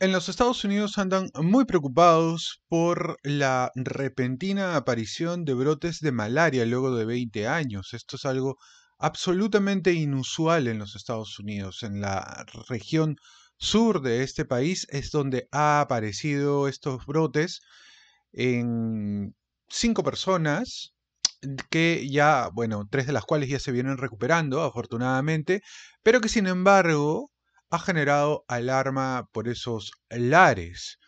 En los Estados Unidos andan muy preocupados por la repentina aparición de brotes de malaria luego de 20 años. Esto es algo absolutamente inusual en los Estados Unidos. En la región sur de este país es donde ha aparecido estos brotes en cinco personas que ya, bueno, tres de las cuales ya se vienen recuperando, afortunadamente, pero que sin embargo ha generado alarma por esos lares.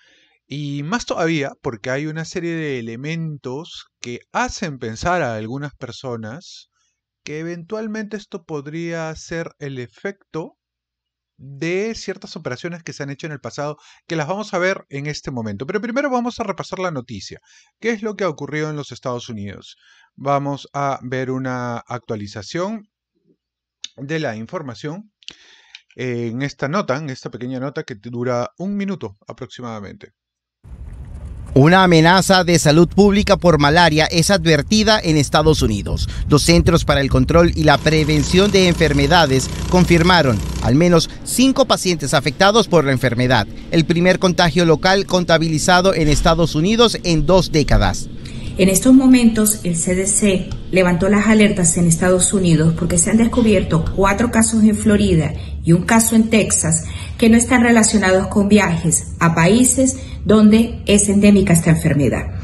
Y más todavía porque hay una serie de elementos que hacen pensar a algunas personas que eventualmente esto podría ser el efecto de ciertas operaciones que se han hecho en el pasado, que las vamos a ver en este momento. Pero primero vamos a repasar la noticia. ¿Qué es lo que ha ocurrido en los Estados Unidos? Vamos a ver una actualización de la información en esta nota, en esta pequeña nota que dura un minuto aproximadamente. Una amenaza de salud pública por malaria es advertida en Estados Unidos. Los Centros para el Control y la Prevención de Enfermedades confirmaron al menos cinco pacientes afectados por la enfermedad, el primer contagio local contabilizado en Estados Unidos en dos décadas. En estos momentos, el CDC levantó las alertas en Estados Unidos porque se han descubierto cuatro casos en Florida y un caso en Texas que no están relacionados con viajes a países donde es endémica esta enfermedad.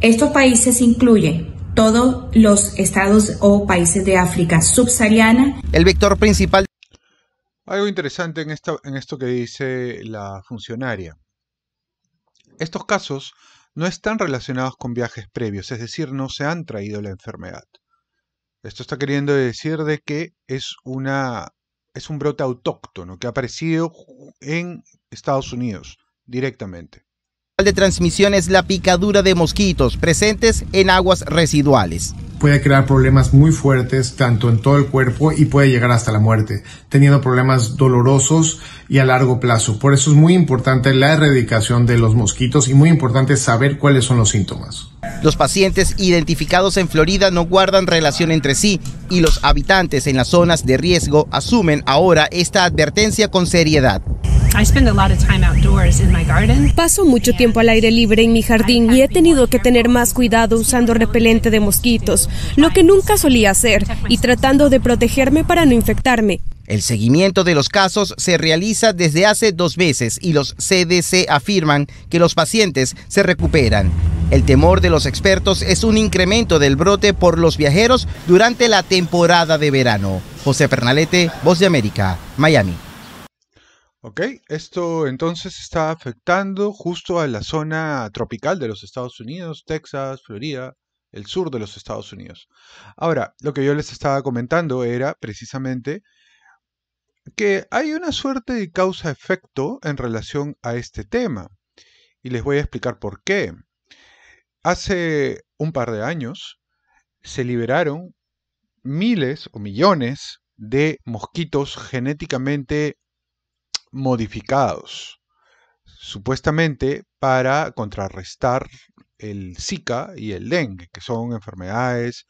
Estos países incluyen todos los estados o países de África subsahariana. El vector principal. Algo interesante en esto, en esto que dice la funcionaria. Estos casos no están relacionados con viajes previos, es decir, no se han traído la enfermedad. Esto está queriendo decir de que es, una, es un brote autóctono que ha aparecido en Estados Unidos directamente de transmisión es la picadura de mosquitos presentes en aguas residuales puede crear problemas muy fuertes, tanto en todo el cuerpo y puede llegar hasta la muerte, teniendo problemas dolorosos y a largo plazo. Por eso es muy importante la erradicación de los mosquitos y muy importante saber cuáles son los síntomas. Los pacientes identificados en Florida no guardan relación entre sí y los habitantes en las zonas de riesgo asumen ahora esta advertencia con seriedad. Paso mucho tiempo al aire libre en mi jardín y he tenido que tener más cuidado usando repelente de mosquitos, lo que nunca solía hacer, y tratando de protegerme para no infectarme. El seguimiento de los casos se realiza desde hace dos meses y los CDC afirman que los pacientes se recuperan. El temor de los expertos es un incremento del brote por los viajeros durante la temporada de verano. José Pernalete, Voz de América, Miami. Ok, esto entonces está afectando justo a la zona tropical de los Estados Unidos, Texas, Florida, el sur de los Estados Unidos. Ahora, lo que yo les estaba comentando era precisamente que hay una suerte de causa-efecto en relación a este tema. Y les voy a explicar por qué. Hace un par de años se liberaron miles o millones de mosquitos genéticamente modificados, supuestamente para contrarrestar el Zika y el dengue, que son enfermedades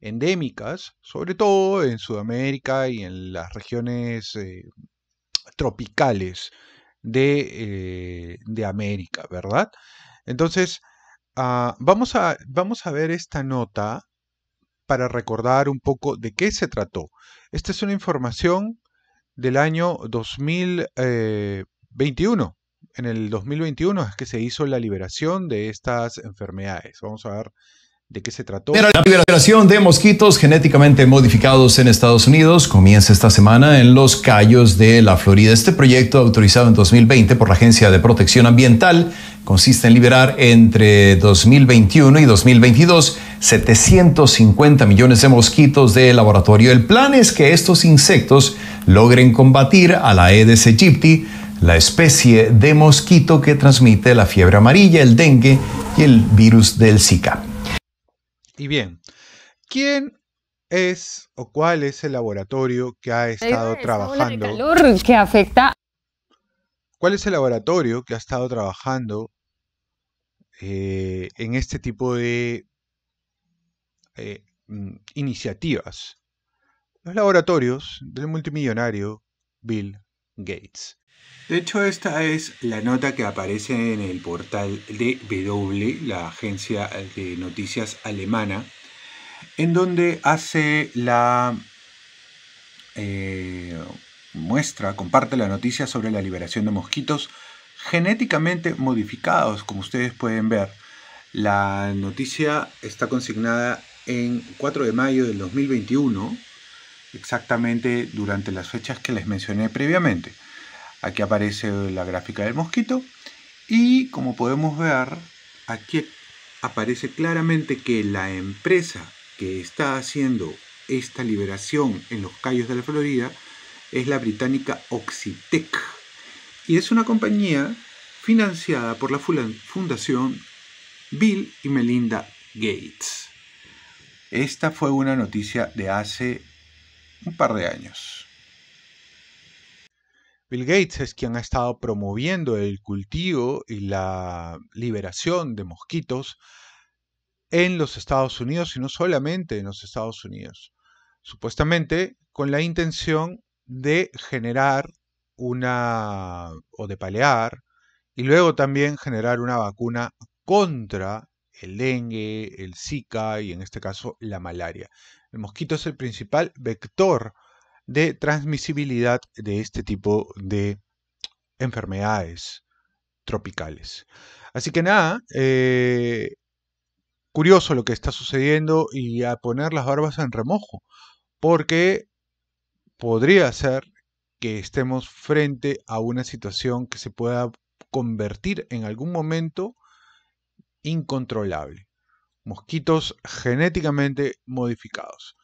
endémicas, sobre todo en Sudamérica y en las regiones eh, tropicales eh, de, América, ¿verdad? Entonces, ah, vamos, a, vamos a ver esta nota para recordar un poco de qué se trató. Esta es una información del año 2021. Eh, en el 2021 es que se hizo la liberación de estas enfermedades. Vamos a ver de qué se trató. la liberación de mosquitos genéticamente modificados en Estados Unidos comienza esta semana en los callos de la Florida. Este proyecto, autorizado en 2020 por la Agencia de Protección Ambiental, consiste en liberar entre 2021 y 2022 750 millones de mosquitos de laboratorio. El plan es que estos insectos logren combatir a la Aedes aegypti, la especie de mosquito que transmite la fiebre amarilla, el dengue y el virus del Zika. Y bien, ¿quién es o cuál es el laboratorio que ha estado trabajando? que afecta. ¿Cuál es el laboratorio que ha estado trabajando eh, en este tipo de eh, mm, iniciativas los laboratorios del multimillonario Bill Gates. De hecho, esta es la nota que aparece en el portal de W, la agencia de noticias alemana, en donde hace la eh, muestra, comparte la noticia sobre la liberación de mosquitos genéticamente modificados, como ustedes pueden ver. La noticia está consignada en 4 de mayo del 2021 exactamente durante las fechas que les mencioné previamente. Aquí aparece la gráfica del mosquito y como podemos ver, aquí aparece claramente que la empresa que está haciendo esta liberación en los callos de la Florida es la británica Oxitec y es una compañía financiada por la Fundación Bill y Melinda Gates. Esta fue una noticia de hace un par de años. Bill Gates es quien ha estado promoviendo el cultivo y la liberación de mosquitos en los Estados Unidos y no solamente en los Estados Unidos, supuestamente con la intención de generar una o de palear y luego también generar una vacuna contra el dengue, el Zika y en este caso la malaria. El mosquito es el principal vector de transmisibilidad de este tipo de enfermedades tropicales. Así que nada, eh, curioso lo que está sucediendo y a poner las barbas en remojo, porque podría ser que estemos frente a una situación que se pueda convertir en algún momento incontrolable mosquitos genéticamente modificados.